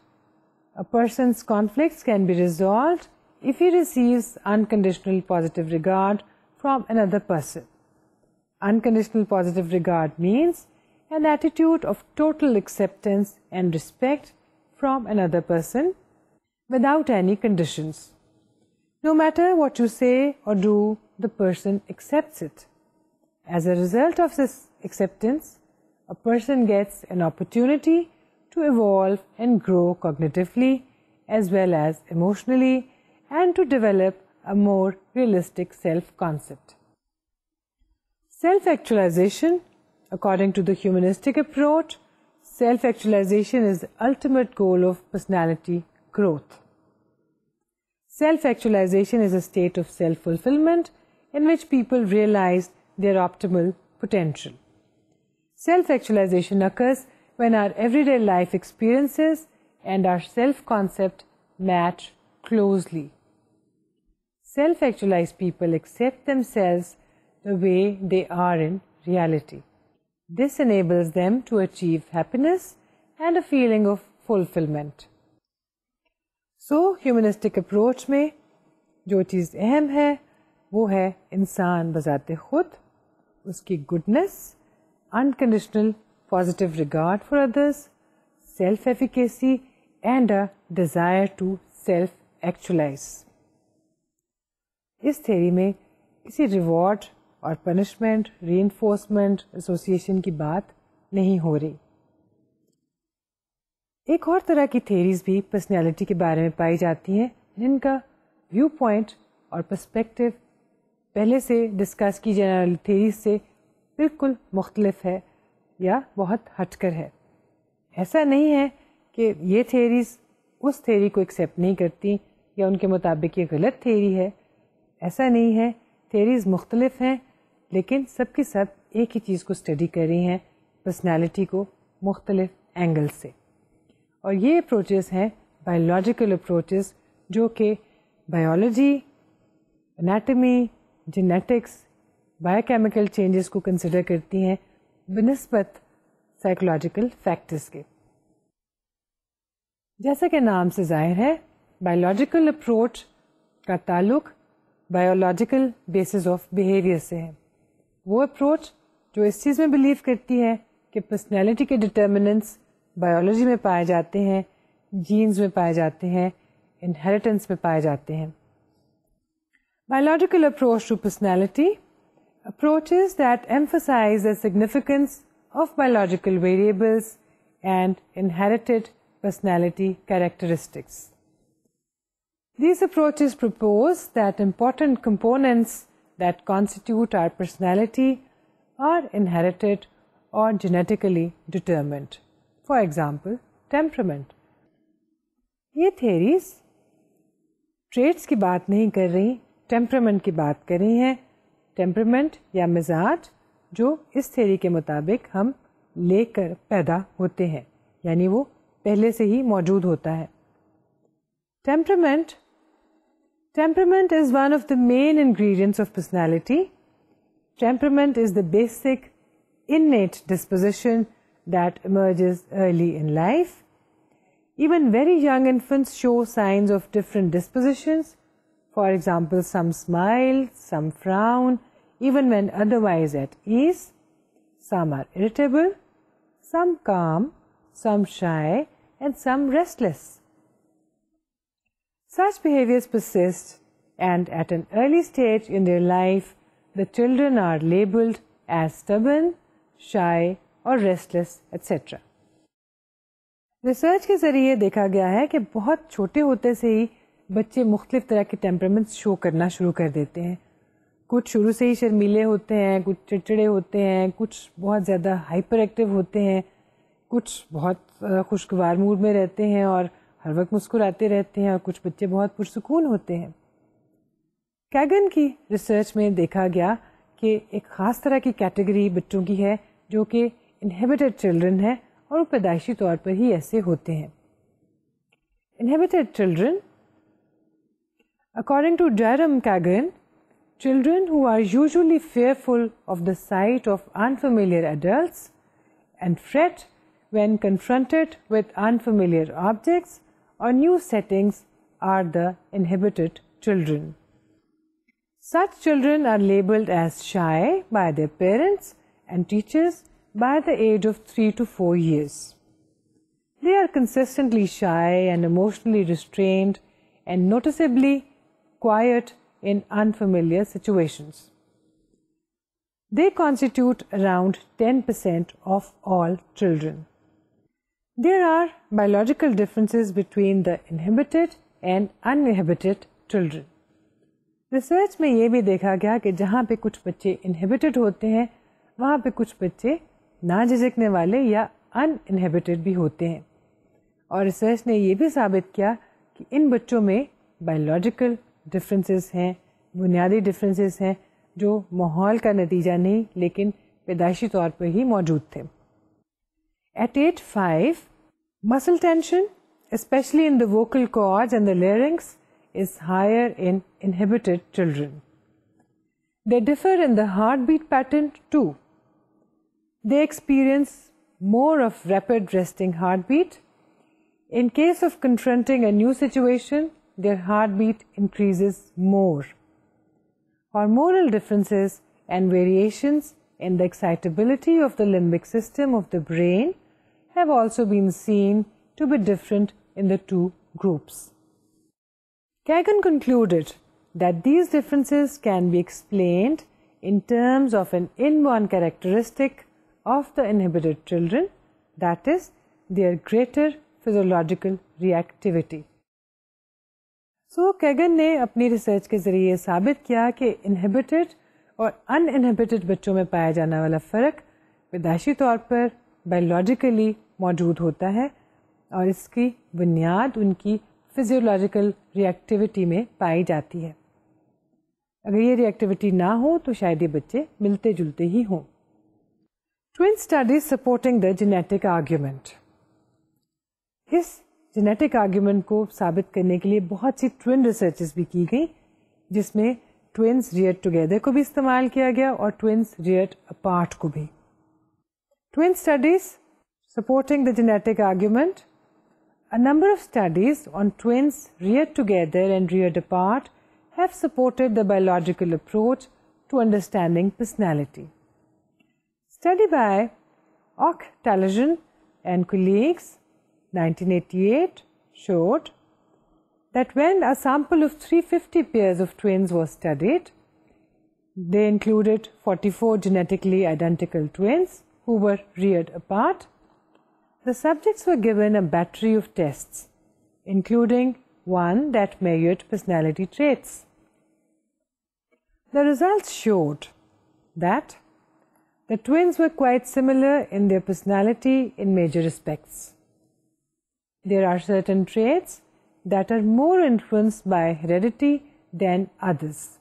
A person's conflicts can be resolved if he receives unconditional positive regard from another person. Unconditional positive regard means an attitude of total acceptance and respect from another person without any conditions. No matter what you say or do, the person accepts it. As a result of this acceptance, a person gets an opportunity to evolve and grow cognitively as well as emotionally and to develop a more realistic self concept. Self actualization, according to the humanistic approach, self actualization is the ultimate goal of personality growth. Self actualization is a state of self fulfillment in which people realize their optimal potential. Self actualization occurs when our everyday life experiences and our self-concept match closely. Self-actualized people accept themselves the way they are in reality. This enables them to achieve happiness and a feeling of fulfillment. So, humanistic approach में जो चीज़ अहम है वो है इंसान बजाते खुद उसकी goodness unconditional positive regard for others, self efficacy, and a desire to self actualize. इस थेरी में किसी रिवॉर्ड और पनिशमेंट री एसोसिएशन की बात नहीं हो रही एक और तरह की थेरीज भी पर्सनैलिटी के बारे में पाई जाती हैं जिनका व्यू पॉइंट और पर्सपेक्टिव पहले से डिस्कस की जाने वाली थेरीज से बिल्कुल मुख्तलफ है या बहुत हटकर है ऐसा नहीं है कि ये थेरीज उस थेरी को एक्सेप्ट नहीं करती या उनके मुताबिक ये गलत थेरी है ऐसा नहीं है थेरीज मुख्तलिफ हैं लेकिन सब के सब एक ही चीज़ को स्टडी कर रही हैं पर्सनैलिटी को मुख्तलिफ एंगल से और ये अप्रोचेस हैं बायोलॉजिकल अप्रोचेस जो कि biology anatomy genetics biochemical changes को कंसिडर करती हैं बनस्बत साइकोलॉजिकल फैक्टर्स के जैसा कि नाम से जाहिर है बायोलॉजिकल अप्रोच का ताल्लुक बायोलॉजिकल बेसिस ऑफ बिहेवियर से है वो अप्रोच जो इस चीज़ में बिलीव करती है कि पर्सनैलिटी के डिटर्मिनेंट्स बायोलॉजी में पाए जाते हैं जीन्स में पाए जाते हैं इनहेरिटेंस में पाए जाते हैं biological approach to personality approaches that emphasize the significance of biological variables and inherited personality characteristics. These approaches propose that important components that constitute our personality are inherited or genetically determined. For example, temperament. These theories traits की बात नहीं कर रही temperament की बात कर रही हैं टेम्परमेंट या मिजाज जो इस थेरी के मुताबिक हम लेकर पैदा होते हैं यानी वो पहले से ही मौजूद होता है temperament temperament is one of the main ingredients of personality temperament is the basic innate disposition that emerges early in life. Even very young infants show signs of different dispositions For example, some smile, some frown, even when otherwise at ease. Some are irritable, some calm, some shy, and some restless. Such behaviors persist, and at an early stage in their life, the children are labeled as stubborn, shy, or restless, etc. Research के ज़रिए देखा गया है कि बहुत छोटे होते से ही बच्चे मुख्तलिफ़ तरह के टेम्परामेंट्स शो करना शुरू कर देते हैं कुछ शुरू से ही शर्मीले होते हैं कुछ चिड़चिड़े होते हैं कुछ बहुत ज़्यादा हाइपर एक्टिव होते हैं कुछ बहुत खुशगवार मूड में रहते हैं और हर वक्त मुस्कुराते रहते हैं और कुछ बच्चे बहुत पुरसकून होते हैं कैगन की रिसर्च में देखा गया कि एक ख़ास तरह की कैटेगरी बच्चों की है जो कि इनहेबिटेड चिल्ड्रन है और वो पैदाइशी तौर पर ही ऐसे होते हैं inhibited children According to Jerem Kagan, children who are usually fearful of the sight of unfamiliar adults and fret when confronted with unfamiliar objects or new settings are the inhibited children. Such children are labeled as shy by their parents and teachers by the age of 3 to 4 years. They are consistently shy and emotionally restrained and noticeably quiet in unfamiliar situations. They constitute around 10% of all children. There are biological differences between the inhibited and uninhibited children. Research में ये भी देखा गया कि जहाँ पे कुछ बच्चे inhibited होते हैं वहाँ पे कुछ बच्चे ना झिझकने वाले या uninhibited भी होते हैं और रिसर्च ने ये भी साबित किया कि इन बच्चों में बायोलॉजिकल डिफरेंसेस हैं बुनियादी डिफरेंसेस हैं जो माहौल का नतीजा नहीं लेकिन पैदाइशी तौर पर ही मौजूद थे at at five muscle tension especially in the vocal cords and the larynx, is higher in inhibited children. They differ in the heartbeat pattern too. They experience more of rapid resting heartbeat. In case of confronting a new situation, their heartbeat increases more. Hormonal differences and variations in the excitability of the limbic system of the brain have also been seen to be different in the two groups. Kagan concluded that these differences can be explained in terms of an inborn characteristic of the inhibited children, that is, their greater physiological reactivity. So so, Kagan ने अपनी research के ज़रिए साबित किया कि inhibited और uninhibited बच्चों में पाया जाने वाला फ़र्क पैदाइशी तौर पर बायोलॉजिकली मौजूद होता है और इसकी बुनियाद उनकी फिजियोलॉजिकल रिएक्टिविटी में पाई जाती है अगर ये रिएक्टिविटी ना हो तो शायद ये बच्चे मिलते जुलते ही हों twin studies supporting the genetic argument इस जेनेटिक आर्ग्यूमेंट को साबित करने के लिए बहुत सी ट्विन रिसर्चेस भी की गई जिसमें ट्विन्स रियट टुगेदर को भी इस्तेमाल किया गया और ट्विन्स रियट अपार्ट को भी twin studies supporting the genetic argument A number of studies on twins reared together and reared apart have supported the biological approach to understanding personality. Study by Ock Talajan and colleagues 1988 showed that when a sample of 350 pairs of twins was studied, they included 44 genetically identical twins who were reared apart. The subjects were given a battery of tests, including one that measured personality traits. The results showed that the twins were quite similar in their personality in major respects there are certain traits that are more influenced by heredity than others.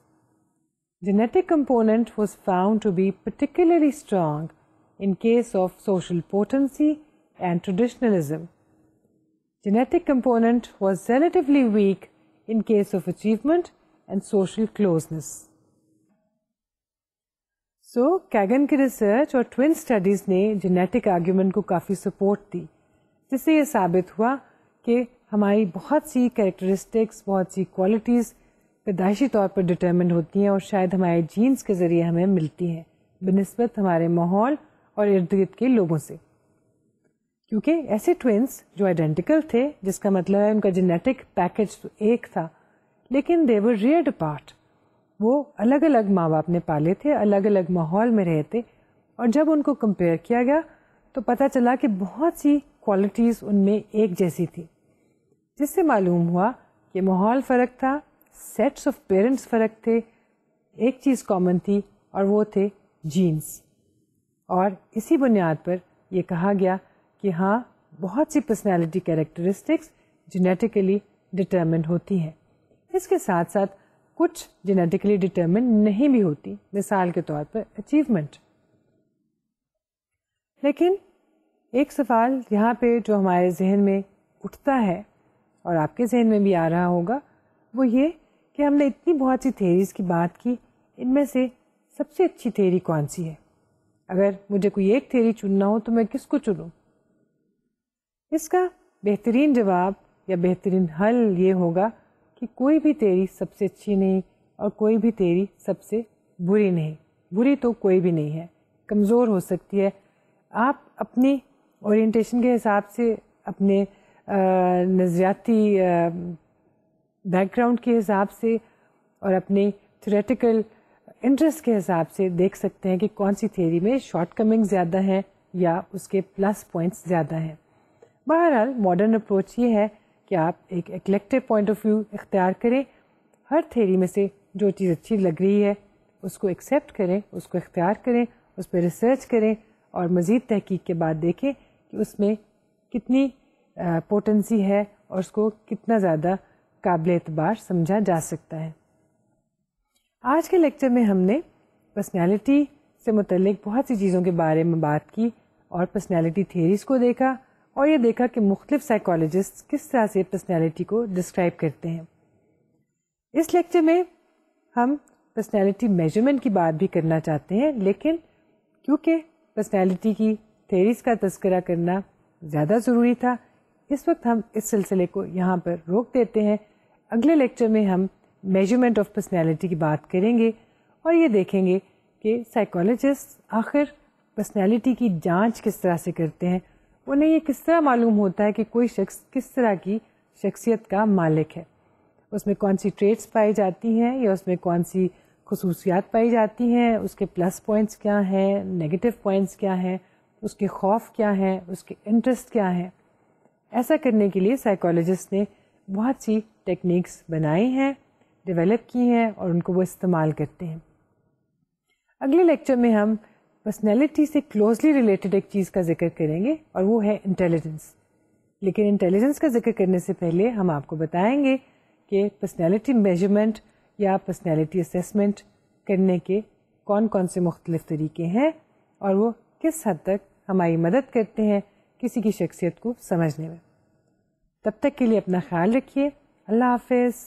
Genetic component was found to be particularly strong in case of social potency and traditionalism. Genetic component was relatively weak in case of achievement and social closeness. so, Kagan ki research और twin studies ne genetic argument ko kafi support di. जिससे ये साबित हुआ कि हमारी बहुत सी characteristics बहुत सी qualities पैदाइशी तौर पर डिटर्मिन होती हैं और शायद हमारे जीन्स के ज़रिए हमें मिलती हैं बनस्बत हमारे माहौल और इर्द गिर्द के लोगों से क्योंकि ऐसे ट्विन्स जो आइडेंटिकल थे जिसका मतलब है उनका जेनेटिक पैकेज तो एक था लेकिन दे वर रियड पार्ट वो अलग अलग माँ बाप ने पाले थे अलग अलग माहौल में रहे थे और जब उनको कंपेयर किया गया तो पता चला कि बहुत सी क्वालिटीज़ उनमें एक जैसी थी जिससे मालूम हुआ कि माहौल फ़र्क था सेट्स ऑफ पेरेंट्स फ़र्क थे एक चीज़ कॉमन थी और वो थे जीन्स और इसी बुनियाद पर यह कहा गया कि हाँ बहुत सी पर्सनैलिटी कैरेक्टरिस्टिक्स जेनेटिकली डिटर्मिन होती हैं इसके साथ साथ कुछ जेनेटिकली डिटर्मिन नहीं भी होती मिसाल के तौर पर अचीवमेंट लेकिन एक सवाल यहाँ पे जो हमारे जहन में उठता है और आपके जहन में भी आ रहा होगा वो ये कि हमने इतनी बहुत सी थेरीज की बात की इनमें से सबसे अच्छी थेरी कौन सी है अगर मुझे कोई एक थेरी चुनना हो तो मैं किसको चुनूँ इसका बेहतरीन जवाब या बेहतरीन हल ये होगा कि कोई भी तेरी सबसे अच्छी नहीं और कोई भी तेरी सबसे बुरी नहीं बुरी तो कोई भी नहीं है कमज़ोर हो सकती है आप अपनी ओरिएंटेशन के हिसाब से अपने नज़रियाती बैकग्राउंड के हिसाब से और अपने थ्योरेटिकल इंटरेस्ट के हिसाब से देख सकते हैं कि कौन सी थ्योरी में शॉर्ट कमिंग ज़्यादा हैं या उसके प्लस पॉइंट्स ज़्यादा हैं बहरहाल मॉडर्न अप्रोच ये है कि आप एक एक्लेक्टिव पॉइंट ऑफ व्यू इख्तियार करें हर थेरी में से जो चीज़ अच्छी लग रही है उसको एक्सेप्ट करें उसको इख्तियार करें उस पर रिसर्च करें और मज़ीद तहकीक के बाद देखें कि उसमें कितनी पोटेंसी है और उसको कितना ज़्यादा काबिल एतबार समझा जा सकता है आज के लेक्चर में हमने पर्सनैलिटी से मुतलक बहुत सी चीज़ों के बारे में बात की और पर्सनैलिटी थेरीज़ को देखा और ये देखा कि मुख्तफ साइकोलॉजिस्ट किस तरह से पर्सनैलिटी को डिस्क्राइब करते हैं इस लेक्चर में हम पर्सनैलिटी मेजरमेंट की बात भी करना चाहते हैं लेकिन क्योंकि पर्सनैलिटी की थेरीज का तस्करा करना ज़्यादा ज़रूरी था इस वक्त हम इस सिलसिले को यहाँ पर रोक देते हैं अगले लेक्चर में हम मेजरमेंट ऑफ पर्सनैलिटी की बात करेंगे और ये देखेंगे कि साइकोलॉजिस्ट आखिर पर्सनैलिटी की जांच किस तरह से करते हैं उन्हें ये किस तरह मालूम होता है कि कोई शख्स किस तरह की शख्सियत का मालिक है उसमें कौन सी ट्रेड्स पाई जाती हैं या उसमें कौन सी खसूसियात पाई जाती हैं उसके प्लस पॉइंट्स क्या हैं नेगेटिव पॉइंट्स क्या हैं उसके खौफ क्या हैं उसके इंटरेस्ट क्या हैं ऐसा करने के लिए साइकोलॉजिस्ट ने बहुत सी टेक्निक्स बनाई हैं डेवलप की हैं और उनको वो इस्तेमाल करते हैं अगले लेक्चर में हम पर्सनैलिटी से क्लोजली रिलेटेड एक चीज़ का जिक्र करेंगे और वो है इंटेलिजेंस लेकिन इंटेलिजेंस का जिक्र करने से पहले हम आपको बताएंगे कि पर्सनैलिटी मेजरमेंट या पर्सनैलिटी असमेंट करने के कौन कौन से मुख्तलिफ तरीके हैं और वो किस हद तक हमारी मदद करते हैं किसी की शख्सियत को समझने में तब तक के लिए अपना ख्याल रखिए अल्लाह हाफिज़